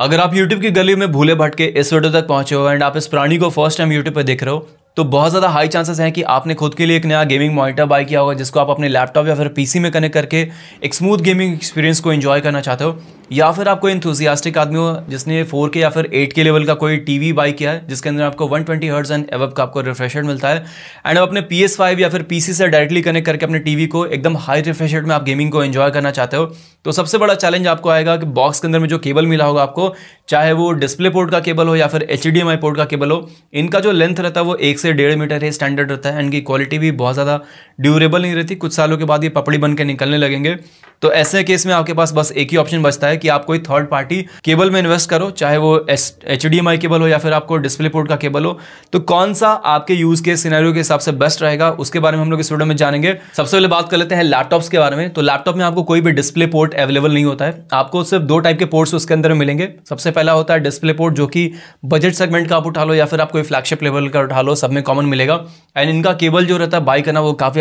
अगर आप यूट्यूब की गली में भूले भटके इस वीडियो तक पहुंचे हो एंड आप इस प्राणी को फर्स्ट टाइम यूट्यूब पर देख रहे हो तो बहुत ज़्यादा हाई चांसेस हैं कि आपने खुद के लिए एक नया गेमिंग मॉनिटर बाय किया होगा जिसको आप अपने लैपटॉप या फिर पीसी में कनेक्ट करके एक स्मूथ गेमिंग एक्सपीरियंस को एंजॉय करना चाहते हो या फिर आप कोई इंथुजियास्टिक आदमी हो जिसने 4K या फिर 8K लेवल का कोई टीवी बाई किया है जिसके अंदर आपको 120 ट्वेंटी हर्ट्स एंड एवब का आपको रिफ्रेशर मिलता है एंड आप अपने पी या फिर पी से डायरेक्टली कनेक्ट करके अपने टी को एकदम हाई रिफ्रेशर में आप गेमिंग को एंजॉय करना चाहते हो तो सबसे बड़ा चैलेंज आपको आएगा कि बॉक्स के अंदर में जो केबल मिला होगा आपको चाहे वो डिस्प्ले पोर्ट का केबल हो या फिर एच पोर्ट का केबल हो इनका जो लेंथ रहता है वो एक से डेढ़ मीटर है स्टैंडर्ड रहता है इनकी क्वालिटी भी बहुत ज़्यादा ड्यूरेबल नहीं रहती कुछ सालों के बाद ये पपड़ी बन के निकलने लगेंगे तो ऐसे केस में आपके पास बस एक ही ऑप्शन बचता है कि आप कोई थर्ड पार्टी केबल में इन्वेस्ट करो चाहे वो एच केबल हो या फिर आपको डिस्प्ले पोर्ट का केबल हो तो कौन सा आपके यूज़ के सिनेरियो के हिसाब से बेस्ट रहेगा उसके बारे में हम लोग इस वीडियो में जानेंगे सबसे पहले बात कर लेते हैं लैपटॉप्स के बारे में तो लैपटॉप में आपको कोई भी डिस्प्ले पोर्ट अवेलेबल नहीं होता है आपको सिर्फ दो टाइप के पोर्ट्स उसके अंदर मिलेंगे सबसे पहला होता है डिस्प्ले पोर्ट जो कि बजट सेगमेंट का आप उठा लो या फिर आप कोई फ्लैगशिप लेवल का उठा लो सब सब में कॉमन मिलेगा एंड इनका केबल जो रहता है बाई करना वो काफ़ी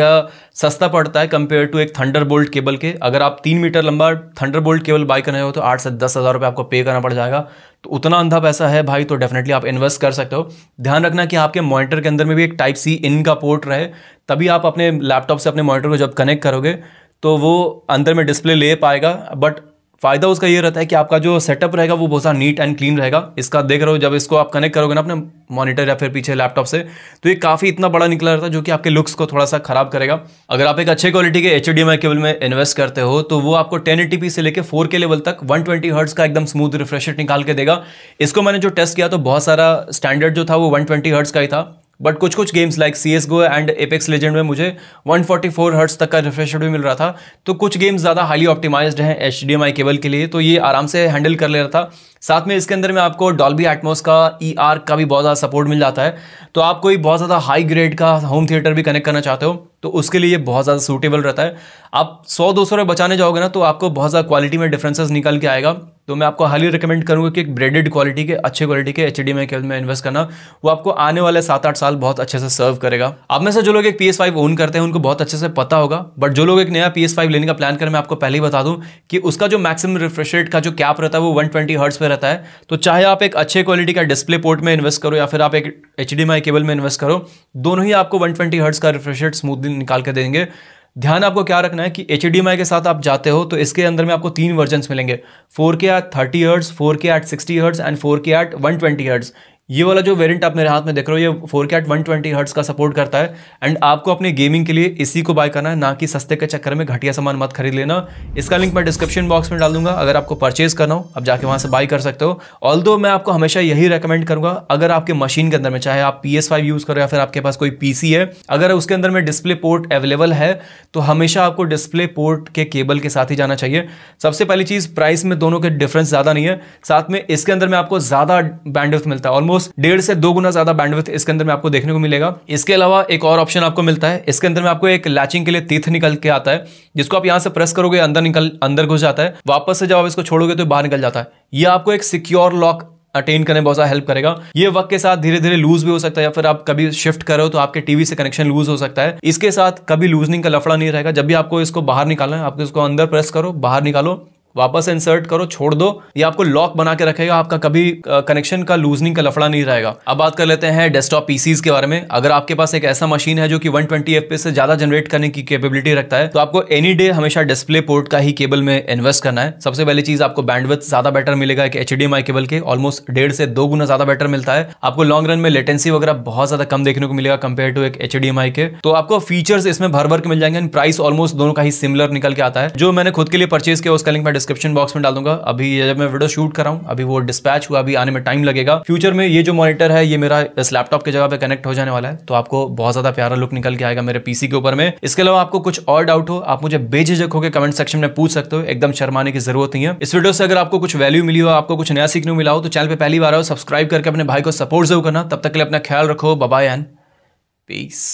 सस्ता पड़ता है कंपेयर टू एक थंडर बोल्ट केबल के अगर आप तीन मीटर लंबा थंडर बोल्ट केबल बाई करना हो तो आठ से दस हज़ार रुपये आपको पे करना पड़ जाएगा तो उतना अंधा पैसा है भाई तो डेफिनेटली आप इन्वेस्ट कर सकते हो ध्यान रखना कि आपके मॉनिटर के अंदर में भी एक टाइप सी इन का पोर्ट रहे तभी आप अपने लैपटॉप से अपने मॉनिटर को जब कनेक्ट करोगे तो वो अंदर में डिस्प्ले ले पाएगा बट फायदा उसका ये रहता है कि आपका जो सेटअप रहेगा वो बहुत सारा नीट एंड क्लीन रहेगा इसका देख रहे हो जब इसको आप कनेक्ट करोगे ना अपने मॉनिटर या फिर पीछे लैपटॉप से तो ये काफ़ी इतना बड़ा निकला रहता है जो कि आपके लुक्स को थोड़ा सा खराब करेगा अगर आप एक अच्छे क्वालिटी के एच केबल में इन्वेस्ट करते हो तो वो आपको टेन से लेकर फोर के लेवल तक वन ट्वेंटी का एकदम स्मूथ रिफ्रेश निकाल के देगा इसको मैंने जो टेस्ट किया तो बहुत सारा स्टैंडर्ड जो था वो वन ट्वेंटी का ही था बट कुछ कुछ games like C S go and Apex Legend में मुझे 144 फोर्टी हर्ट्स तक का रिफ्रेश भी मिल रहा था तो कुछ गेम्स ज़्यादा हाईली ऑप्टिमाइज्ड हैं एच केबल के लिए तो ये आराम से हैंडल कर ले रहा था साथ में इसके अंदर में आपको डॉल्बी एटमोस का ई e ER का भी बहुत ज़्यादा सपोर्ट मिल जाता है तो आप कोई बहुत ज़्यादा हाई ग्रेड का होम थिएटर भी कनेक्ट करना चाहते हो तो उसके लिए ये बहुत ज़्यादा सूटेबल रहता है आप सौ दो सौ बचाने जाओगे ना तो आपको बहुत ज़्यादा क्वालिटी में डिफ्रेंसेस निकल के आएगा तो मैं आपको हाईली रिकमेंड करूँगा कि एक ब्रेडेड क्वालिटी के अच्छे क्वालिटी के एच डी में केबल में इन्वेस्ट करना वो आपको आने वाले सात आठ साल बहुत अच्छे से सर्व करेगा आप में से जो लोग एक पी एस फाइव ओन करते हैं उनको बहुत अच्छे से पता होगा बट जो लोग एक नया पी एस फाइव लेने का प्लान करें मैं आपको पहले ही बता दूँ कि उसका जो मैक्सिमम रिफ्रेश रेट का जो कैप रहता है वो वन ट्वेंटी हर्ट्स पर रहता है तो चाहे आप एक अच्छे क्वालिटी का डिस्प्ले पोर्ट में इन्वेस्ट करो या फिर आप एक एच डी माई केबल में इन्वेस्ट करो दोनों ही आपको वन ट्वेंटी हर्ट्स का रिफ्रेश रेट स्मूथली निकाल के देंगे ध्यान आपको क्या रखना है कि एच के साथ आप जाते हो तो इसके अंदर में आपको तीन वर्जन मिलेंगे four K at thirty hertz four K at sixty hertz and four K at one twenty hertz ये वाला जो वेरिएंट आप मेरे हाथ में देख रहे हो ये four K one twenty hertz का सपोर्ट करता है एंड आपको अपने गेमिंग के लिए इसी को बाय करना है ना कि सस्ते के चक्कर में घटिया सामान मत खरीद लेना इसका लिंक मैं डिस्क्रिप्शन बॉक्स में डाल दूंगा अगर आपको परचेज करना हो अब जाके वहाँ से बाय कर सकते हो ऑल मैं आपको हमेशा यही रिकमेंड करूँगा अगर आपके मशीन के अंदर में चाहे आप पी एस फाइव यूज़ करो या फिर आपके पास कोई पी सी है अगर उसके अंदर में डिस्प्ले पोर्ट अवेलेबल है तो हमेशा आपको डिस्प्ले पोर्ट के केबल के साथ ही जाना चाहिए सबसे पहली चीज़ प्राइस में दोनों के डिफरेंस ज़्यादा नहीं है साथ में इसके अंदर में आपको ज़्यादा बैंडविथ मिलता है ऑलमोस्ट ऑलमोस्ट डेढ़ से दो गुना ज्यादा बैंडविथ इसके अंदर में आपको देखने को मिलेगा इसके अलावा एक और ऑप्शन आपको मिलता है इसके अंदर में आपको एक लैचिंग के लिए तीर्थ निकल के आता है जिसको आप यहाँ से प्रेस करोगे अंदर निकल अंदर घुस जाता है वापस से जब आप इसको छोड़ोगे तो बाहर निकल जाता है यह आपको एक सिक्योर लॉक अटेन करने बहुत ज्यादा हेल्प करेगा ये वक्त के साथ धीरे धीरे लूज भी हो सकता है या फिर आप कभी शिफ्ट कर रहे हो तो आपके टीवी से कनेक्शन लूज हो सकता है इसके साथ कभी लूजनिंग का लफड़ा नहीं रहेगा जब भी आपको इसको बाहर निकालना है आपको इसको अंदर प्रेस करो बाहर निकालो वापस इंसर्ट करो छोड़ दो ये आपको लॉक बना के रखेगा आपका कभी कनेक्शन का लूजनिंग का लफड़ा नहीं रहेगा अब बात कर लेते हैं डेस्कटॉप पीसीज के बारे में अगर आपके पास एक ऐसा मशीन है जो कि 120 ट्वेंटी से ज्यादा जनरेट करने की कैपेबिलिटी रखता है तो आपको एनी डे हमेशा डिस्प्ले पोर्ट का ही केबल में इन्वेस्ट करना है सबसे पहली चीज आपको बैंडविथ ज्यादा बेटर मिलेगा एक एच केबल के ऑलमोस्ट डेढ़ से दो गुना ज्यादा बेटर मिलता है आपको लॉन्ग रन में लेटेंसी वगैरह बहुत ज्यादा कम देखने को मिलेगा कंपेयर टू एक एच के तो आपको फीचर्स इसमें भर भर के मिल जाएंगे प्राइस ऑलमोस्ट दोनों का ही सिमिलर निकल के आता है जो मैंने खुद के लिए परचेज किया उसका लिंक मैं डिस्क्रिप्शन बॉक्स में डाल दूंगा अभी जब मैं वीडियो शूट कर रहा हूँ अभी वो डिस्पैच हुआ अभी आने में टाइम लगेगा फ्यूचर में ये जो मॉनिटर है ये मेरा इस लैपटॉप की जगह पे कनेक्ट हो जाने वाला है तो आपको बहुत ज्यादा प्यारा लुक निकल के आएगा मेरे पीसी के ऊपर में इसके अलावा आपको कुछ और डाउट हो आप मुझे बेझिझक होकर कमेंट सेक्शन में पूछ सकते हो एकदम शर्माने की जरूरत नहीं है इस वीडियो से अगर आपको कुछ वैल्यू मिली हो आपको कुछ नया सीखने मिला हो तो चैनल पर पहली बार हो सब्सक्राइब करके अपने भाई को सपोर्ट जरूर करना तब तक के लिए अपना ख्याल रखो बबा एन पीस